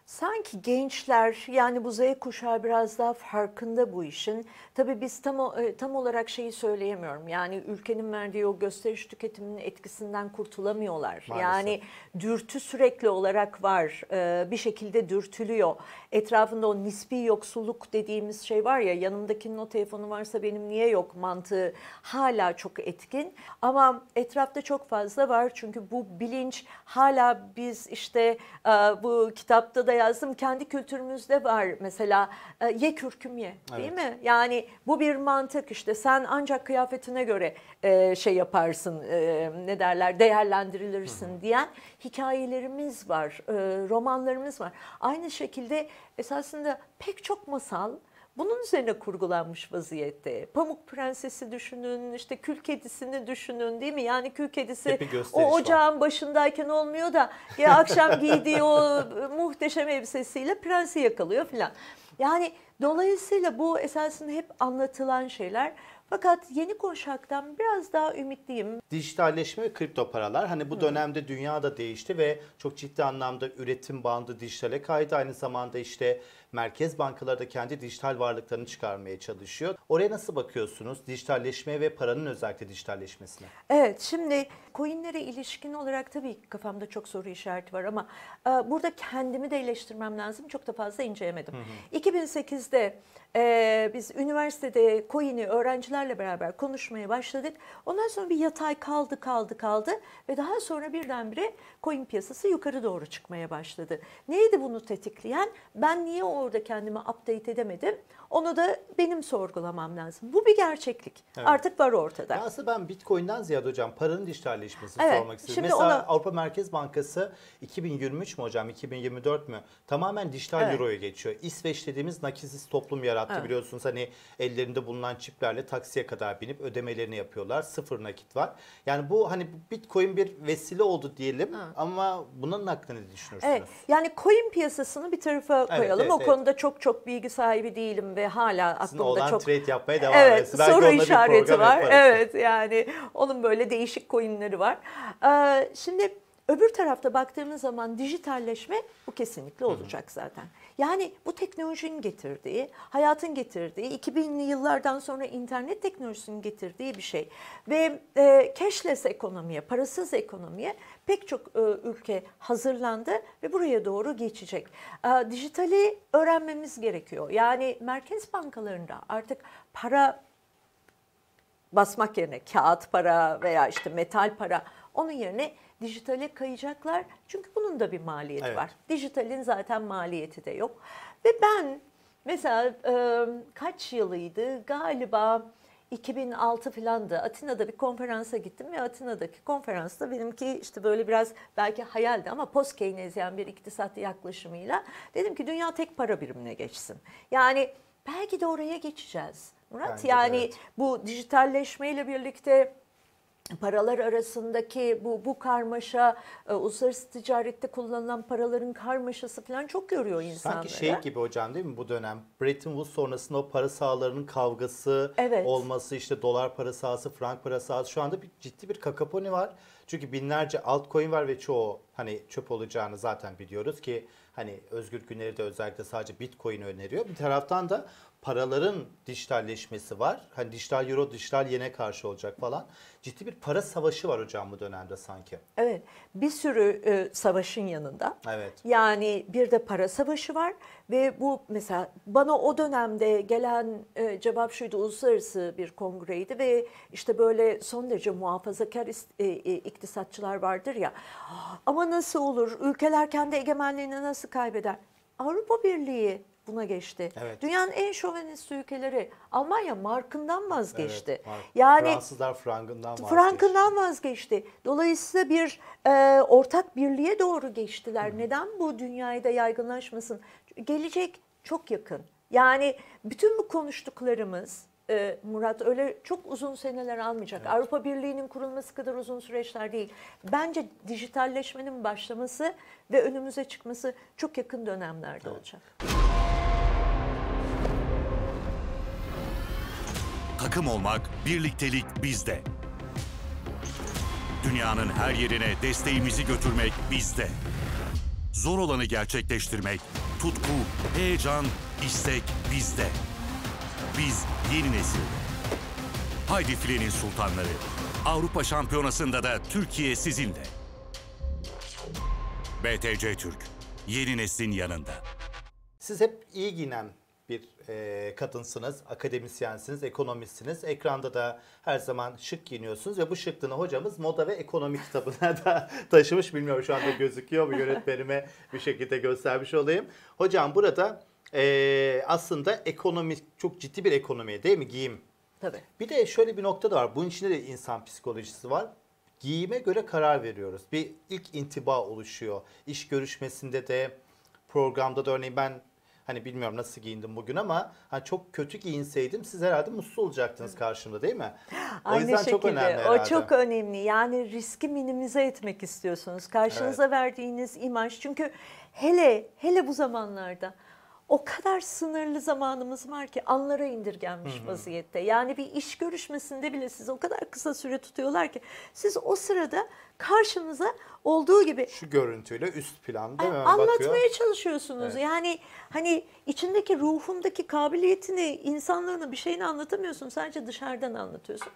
Sanki gençler yani bu Z kuşağı biraz daha farkında bu işin. Tabii biz tam e, tam olarak şeyi söyleyemiyorum. Yani ülkenin verdiği o gösteriş tüketiminin etkisinden kurtulamıyorlar. Maalesef. Yani dürtü sürekli olarak var. E, bir şekilde dürtülüyor. Etrafında o nispi yoksulluk dediğimiz şey var ya yanımdakinin o telefonu varsa benim niye yok mantığı hala çok etkin. Ama etrafta çok fazla var. Çünkü bu bilinç hala biz işte e, bu kitapta da yazdım. Kendi kültürümüzde var mesela e, ye kürküm ye değil mi? Yani bu bir mantık işte sen ancak kıyafetine göre e, şey yaparsın e, ne derler değerlendirilirsin Hı-hı. diyen hikayelerimiz var, romanlarımız var. Aynı şekilde esasında pek çok masal bunun üzerine kurgulanmış vaziyette. Pamuk Prensesi düşünün, işte kül kedisini düşünün değil mi? Yani kül kedisi o ocağın var. başındayken olmuyor da ya akşam giydiği o *laughs* muhteşem elbisesiyle prensi yakalıyor filan. Yani dolayısıyla bu esasında hep anlatılan şeyler. Fakat yeni kuşaktan biraz daha ümitliyim. Dijitalleşme ve kripto paralar hani bu dönemde dünya da değişti ve çok ciddi anlamda üretim bandı dijitale kaydı. Aynı zamanda işte Merkez bankaları da kendi dijital varlıklarını çıkarmaya çalışıyor. Oraya nasıl bakıyorsunuz? Dijitalleşmeye ve paranın özellikle dijitalleşmesine. Evet şimdi Bitcoin'lere ilişkin olarak tabii kafamda çok soru işareti var ama e, burada kendimi de eleştirmem lazım. Çok da fazla inceyemedim. Hı hı. 2008'de e, biz üniversitede coin'i öğrencilerle beraber konuşmaya başladık. Ondan sonra bir yatay kaldı kaldı kaldı ve daha sonra birdenbire coin piyasası yukarı doğru çıkmaya başladı. Neydi bunu tetikleyen? Ben niye orada kendimi update edemedim? Onu da benim sorgulamam lazım. Bu bir gerçeklik. Evet. Artık var ortada. Ya aslında ben Bitcoin'den ziyade hocam paranın dijitalleşmesi gelişmesini evet, sormak istedim. Şimdi Mesela ona... Avrupa Merkez Bankası 2023 mü hocam 2024 mü tamamen dijital evet. euroya geçiyor. İsveç dediğimiz nakitsiz toplum yarattı evet. biliyorsunuz hani ellerinde bulunan çiplerle taksiye kadar binip ödemelerini yapıyorlar. Sıfır nakit var. Yani bu hani Bitcoin bir vesile oldu diyelim evet. ama bunun hakkında ne düşünürsünüz? Evet yani coin piyasasını bir tarafa koyalım. Evet, evet, o evet. konuda çok çok bilgi sahibi değilim ve hala Sizin aklımda çok... trade yapmaya devam evet, ediyorsunuz. Evet soru işareti var. Yaparız. Evet yani onun böyle değişik coinleri etkileri var. Ee, şimdi öbür tarafta baktığımız zaman dijitalleşme bu kesinlikle olacak zaten. Yani bu teknolojinin getirdiği, hayatın getirdiği, 2000'li yıllardan sonra internet teknolojisinin getirdiği bir şey. Ve e, cashless ekonomiye, parasız ekonomiye pek çok e, ülke hazırlandı ve buraya doğru geçecek. E, dijitali öğrenmemiz gerekiyor. Yani merkez bankalarında artık para basmak yerine kağıt para veya işte metal para onun yerine dijitale kayacaklar. Çünkü bunun da bir maliyeti evet. var. Dijitalin zaten maliyeti de yok. Ve ben mesela e, kaç yılıydı galiba 2006 falan da Atina'da bir konferansa gittim ve Atina'daki konferansta benimki işte böyle biraz belki hayaldi ama post Keynesyen bir iktisat yaklaşımıyla dedim ki dünya tek para birimine geçsin. Yani belki de oraya geçeceğiz. Murat. Bence yani evet. bu dijitalleşmeyle birlikte paralar arasındaki bu bu karmaşa e, uluslararası ticarette kullanılan paraların karmaşası falan çok görüyor insanları. Sanki şey gibi hocam değil mi bu dönem? Bretton Woods sonrasında o para sahalarının kavgası evet. olması işte dolar para sahası, frank para sahası şu anda bir ciddi bir kakaponi var. Çünkü binlerce altcoin var ve çoğu hani çöp olacağını zaten biliyoruz ki hani Özgür Günleri de özellikle sadece Bitcoin öneriyor. Bir taraftan da paraların dijitalleşmesi var. Hani dijital euro dijital yene karşı olacak falan. Ciddi bir para savaşı var hocam bu dönemde sanki. Evet. Bir sürü e, savaşın yanında. Evet. Yani bir de para savaşı var ve bu mesela bana o dönemde gelen e, cevap şuydu uluslararası bir kongreydi ve işte böyle son derece muhafazakar e, e, iktisatçılar vardır ya. Ama nasıl olur? Ülkeler kendi egemenliğini nasıl kaybeder? Avrupa Birliği buna geçti. Evet. Dünyanın en şovenist ülkeleri Almanya markından vazgeçti. Evet, mark. Yani Fransızlar frankından vazgeçti. Frankından vazgeçti. Dolayısıyla bir e, ortak birliğe doğru geçtiler. Hı. Neden bu dünyaya da yaygınlaşmasın? Gelecek çok yakın. Yani bütün bu konuştuklarımız e, Murat öyle çok uzun seneler almayacak. Evet. Avrupa Birliği'nin kurulması kadar uzun süreçler değil. Bence dijitalleşmenin başlaması ve önümüze çıkması çok yakın dönemlerde evet. olacak. takım olmak, birliktelik bizde. Dünyanın her yerine desteğimizi götürmek bizde. Zor olanı gerçekleştirmek, tutku, heyecan, istek bizde. Biz yeni nesil. Haydi filenin sultanları. Avrupa Şampiyonası'nda da Türkiye sizinle. BTC Türk, yeni neslin yanında. Siz hep iyi giyinen e, kadınsınız, akademisyensiniz, ekonomistsiniz. Ekranda da her zaman şık giyiniyorsunuz ve bu şıklığını hocamız moda ve ekonomi *laughs* kitabına da taşımış. Bilmiyorum şu anda gözüküyor mu yönetmenime bir şekilde göstermiş olayım. Hocam burada e, aslında ekonomi çok ciddi bir ekonomi değil mi giyim? Tabii. Bir de şöyle bir nokta da var. Bunun içinde de insan psikolojisi var giyime göre karar veriyoruz. Bir ilk intiba oluşuyor. İş görüşmesinde de programda da örneğin ben Hani bilmiyorum nasıl giyindim bugün ama hani çok kötü giyinseydim siz herhalde mutsuz olacaktınız karşımda değil mi? O Aynı yüzden şekilde. çok önemli herhalde. O çok önemli. Yani riski minimize etmek istiyorsunuz. Karşınıza verdiğiniz imaj çünkü hele hele bu zamanlarda o kadar sınırlı zamanımız var ki anlara indirgenmiş hı hı. vaziyette. Yani bir iş görüşmesinde bile siz o kadar kısa süre tutuyorlar ki siz o sırada karşınıza olduğu gibi şu görüntüyle üst planda yani anlatmaya bakıyor. çalışıyorsunuz. Evet. Yani hani içindeki ruhundaki kabiliyetini, insanlığını bir şeyini anlatamıyorsun. Sadece dışarıdan anlatıyorsun.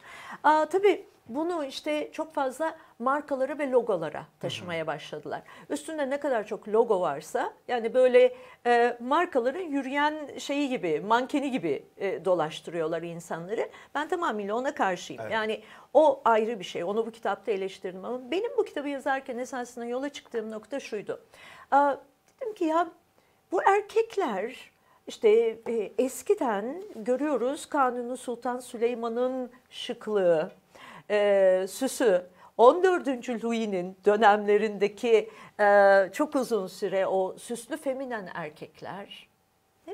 Aa, tabii bunu işte çok fazla markalara ve logolara taşımaya başladılar. Üstünde ne kadar çok logo varsa yani böyle e, markaların yürüyen şeyi gibi, mankeni gibi e, dolaştırıyorlar insanları. Ben tamamıyla ona karşıyım. Evet. Yani o ayrı bir şey. Onu bu kitapta eleştirdim ama benim bu kitabı yazarken esasında yola çıktığım nokta şuydu. Aa, dedim ki ya bu erkekler işte e, eskiden görüyoruz Kanuni Sultan Süleyman'ın şıklığı, e, süsü 14. Louis'nin dönemlerindeki e, çok uzun süre o süslü feminen erkekler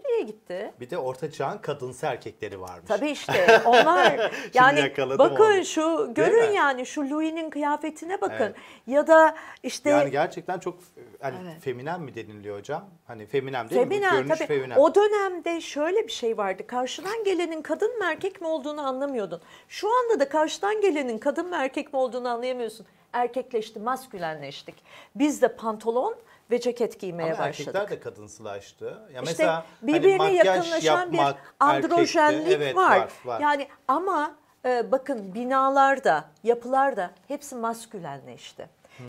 Nereye gitti? Bir de orta çağın kadınsı erkekleri varmış. Tabii işte *laughs* onlar yani bakın onu. şu görün yani şu Louis'nin kıyafetine bakın evet. ya da işte Yani gerçekten çok hani evet. feminen mi deniliyor hocam? Hani feminen değil feminen, mi? Görünüş tabii. feminen. O dönemde şöyle bir şey vardı. Karşıdan gelenin kadın mı erkek mi olduğunu anlamıyordun. Şu anda da karşıdan gelenin kadın mı erkek mi olduğunu anlayamıyorsun. Erkekleşti, maskülenleştik. Biz de pantolon ve ceket giymeye Ama başladık. Ama erkekler de kadınsılaştı. Ya işte mesela hani birbirine hani yakınlaşan yapmak, bir androjenlik evet, var. var, var. Yani ama e, bakın binalarda, yapılarda hepsi maskülenleşti. Hmm.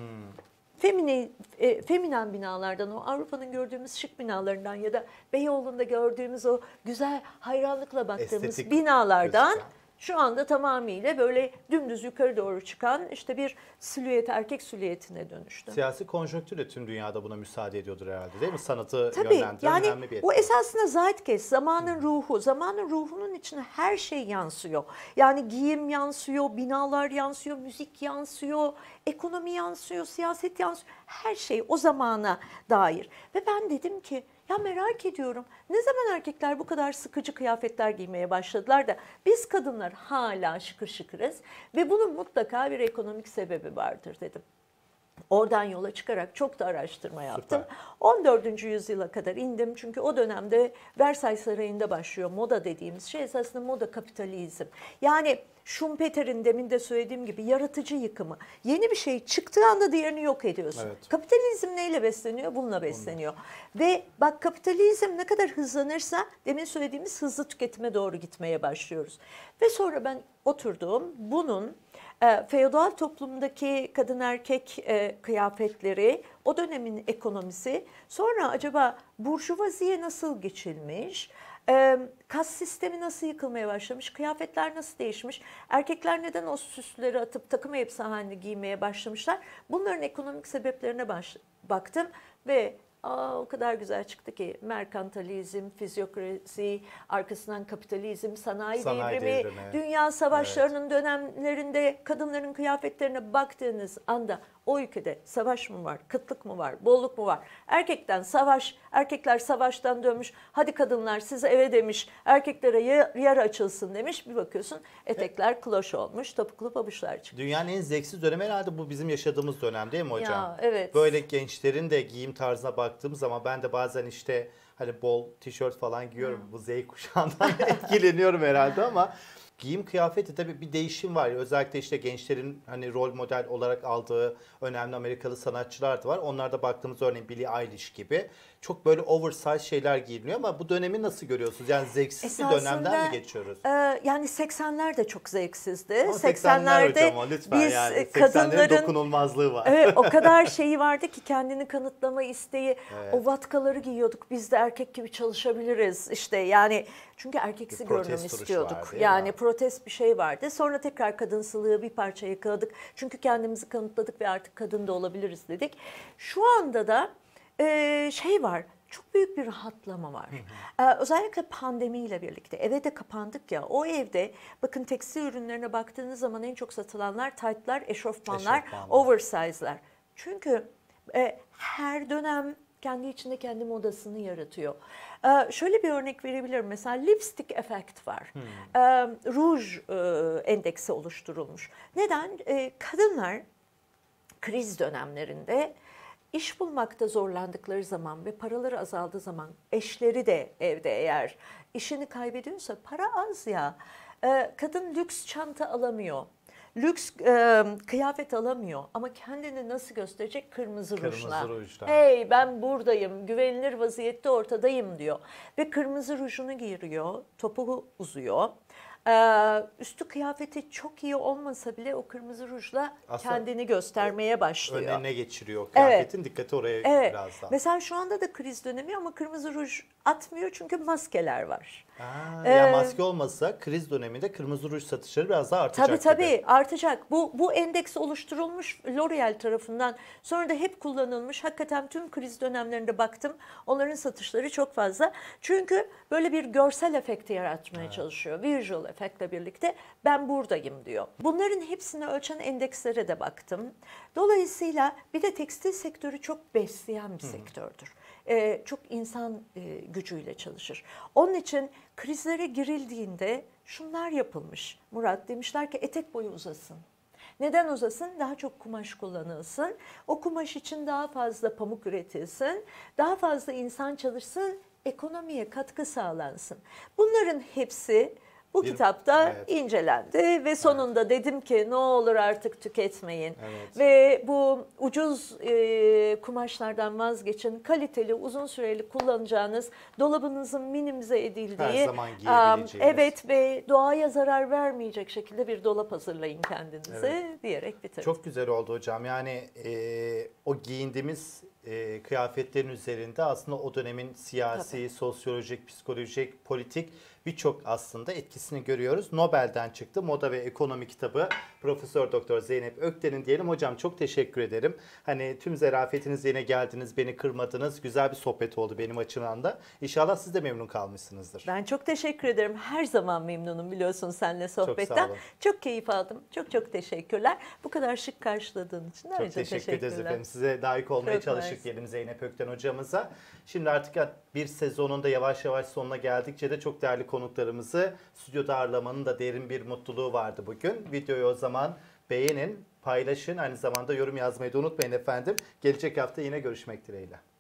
Femini, e, feminen binalardan o Avrupa'nın gördüğümüz şık binalarından ya da Beyoğlu'nda gördüğümüz o güzel hayranlıkla baktığımız Estetik binalardan gözüken şu anda tamamıyla böyle dümdüz yukarı doğru çıkan işte bir silüet, erkek silüetine dönüştü. Siyasi konjonktür de tüm dünyada buna müsaade ediyordur herhalde değil mi? Sanatı Tabii, yönlendiren yani önemli bir etki. O esasında zeitgeist, zamanın ruhu. Zamanın ruhunun içine her şey yansıyor. Yani giyim yansıyor, binalar yansıyor, müzik yansıyor, ekonomi yansıyor, siyaset yansıyor. Her şey o zamana dair. Ve ben dedim ki ya merak ediyorum ne zaman erkekler bu kadar sıkıcı kıyafetler giymeye başladılar da biz kadınlar hala şıkır şıkırız ve bunun mutlaka bir ekonomik sebebi vardır dedim. Oradan yola çıkarak çok da araştırma yaptım. Süper. 14. yüzyıla kadar indim çünkü o dönemde Versay Sarayı'nda başlıyor moda dediğimiz şey esasında moda kapitalizm. Yani Schumpeter'in demin de söylediğim gibi yaratıcı yıkımı. Yeni bir şey çıktığı anda diğerini yok ediyorsun. Evet. Kapitalizm neyle besleniyor? Bununla besleniyor. Ondan. Ve bak kapitalizm ne kadar hızlanırsa demin söylediğimiz hızlı tüketime doğru gitmeye başlıyoruz. Ve sonra ben oturduğum bunun e, feodal toplumdaki kadın erkek e, kıyafetleri, o dönemin ekonomisi, sonra acaba burjuvaziye nasıl geçilmiş? kas sistemi nasıl yıkılmaya başlamış, kıyafetler nasıl değişmiş, erkekler neden o süsleri atıp takım elbise halini giymeye başlamışlar. Bunların ekonomik sebeplerine baş, baktım ve Aa, o kadar güzel çıktı ki merkantalizm, fizyokrasi, arkasından kapitalizm, sanayi, sanayi devrimi, devrimi, dünya savaşlarının evet. dönemlerinde kadınların kıyafetlerine baktığınız anda o ülkede savaş mı var, kıtlık mı var, bolluk mu var? Erkekten savaş, erkekler savaştan dönmüş. Hadi kadınlar siz eve demiş, erkeklere yer, yer açılsın demiş. Bir bakıyorsun etekler evet. kloş olmuş, topuklu pabuçlar çıkmış. Dünyanın en zevksiz dönemi herhalde bu bizim yaşadığımız dönem değil mi hocam? Ya, evet. Böyle gençlerin de giyim tarzına baktığım zaman ben de bazen işte hani bol tişört falan giyiyorum. Hmm. Bu Z kuşağından *laughs* etkileniyorum herhalde ama giyim kıyafeti tabii bir değişim var. Özellikle işte gençlerin hani rol model olarak aldığı önemli Amerikalı sanatçılar da var. Onlarda baktığımız örneğin Billie Eilish gibi çok böyle oversize şeyler giyiniyor ama bu dönemi nasıl görüyorsunuz? Yani zevksiz Esasında, bir dönemden mi geçiyoruz? E, yani 80'ler de çok zevksizdi. Ama 80'lerde 80 hocam, lütfen biz yani. E, kadınların dokunulmazlığı var. Evet, o *laughs* kadar şeyi vardı ki kendini kanıtlama isteği. Evet. O vatkaları giyiyorduk. Biz de erkek gibi çalışabiliriz işte. Yani çünkü erkeksi görünüm istiyorduk. Var, yani protest bir şey vardı. Sonra tekrar kadınsılığı bir parça yakaladık. Çünkü kendimizi kanıtladık ve artık kadın da olabiliriz dedik. Şu anda da e, şey var çok büyük bir rahatlama var. Ee, özellikle pandemiyle birlikte eve de kapandık ya. O evde bakın tekstil ürünlerine baktığınız zaman en çok satılanlar taytlar, eşofmanlar, eşofmanlar. oversize'lar. Çünkü e, her dönem kendi içinde kendi modasını yaratıyor. Ee, şöyle bir örnek verebilirim. Mesela lipstick efekt var. Ee, ruj e, endeksi oluşturulmuş. Neden? Ee, kadınlar kriz dönemlerinde İş bulmakta zorlandıkları zaman ve paraları azaldığı zaman eşleri de evde eğer işini kaybediyorsa para az ya. Ee, kadın lüks çanta alamıyor. Lüks e, kıyafet alamıyor ama kendini nasıl gösterecek? Kırmızı, Kırmızı rujla. Hey ben buradayım, güvenilir vaziyette ortadayım diyor. Ve kırmızı rujunu giyiriyor topuğu uzuyor. Ee, üstü kıyafeti çok iyi olmasa bile o kırmızı rujla Aslında kendini göstermeye başlıyor. Önüne geçiriyor kıyafetin evet. dikkati oraya evet. biraz daha. Mesela şu anda da kriz dönemi ama kırmızı ruj atmıyor çünkü maskeler var. Ha, ee, ya maske olmasa kriz döneminde kırmızı ruj satışları biraz daha artacak. Tabii tabii gibi. artacak. Bu bu endeks oluşturulmuş L'Oreal tarafından. Sonra da hep kullanılmış. Hakikaten tüm kriz dönemlerinde baktım. Onların satışları çok fazla. Çünkü böyle bir görsel efekti yaratmaya evet. çalışıyor. Visual efektle birlikte ben buradayım diyor. Bunların hepsini ölçen endekslere de baktım. Dolayısıyla bir de tekstil sektörü çok besleyen bir hmm. sektördür e, çok insan e, gücüyle çalışır. Onun için krizlere girildiğinde şunlar yapılmış. Murat demişler ki etek boyu uzasın. Neden uzasın? Daha çok kumaş kullanılsın. O kumaş için daha fazla pamuk üretilsin. Daha fazla insan çalışsın. Ekonomiye katkı sağlansın. Bunların hepsi bu bir, kitapta evet. incelendi ve sonunda evet. dedim ki ne olur artık tüketmeyin. Evet. Ve bu ucuz e, kumaşlardan vazgeçin. Kaliteli, uzun süreli kullanacağınız, dolabınızın minimize edildiği, her zaman giyebileceğiniz. Evet ve doğaya zarar vermeyecek şekilde bir dolap hazırlayın kendinize evet. diyerek bitirdim. Çok güzel oldu hocam. Yani e, o giyindiğimiz e, kıyafetlerin üzerinde aslında o dönemin siyasi, Tabii. sosyolojik, psikolojik, politik birçok aslında etkisini görüyoruz. Nobel'den çıktı. Moda ve Ekonomi kitabı Profesör Doktor Zeynep Ökten'in diyelim. Hocam çok teşekkür ederim. Hani tüm zarafetiniz yine geldiniz, beni kırmadınız. Güzel bir sohbet oldu benim açımdan da. İnşallah siz de memnun kalmışsınızdır. Ben çok teşekkür ederim. Her zaman memnunum biliyorsun seninle sohbetten. Çok, sağ olun. çok keyif aldım. Çok çok teşekkürler. Bu kadar şık karşıladığın için ayrıca çok teşekkür teşekkürler. ederiz efendim. Size layık olmaya çok çalıştık diyelim Zeynep Ökten hocamıza. Şimdi artık bir sezonun da yavaş yavaş sonuna geldikçe de çok değerli konu konuklarımızı stüdyoda ağırlamanın da derin bir mutluluğu vardı bugün. Videoyu o zaman beğenin, paylaşın. Aynı zamanda yorum yazmayı da unutmayın efendim. Gelecek hafta yine görüşmek dileğiyle.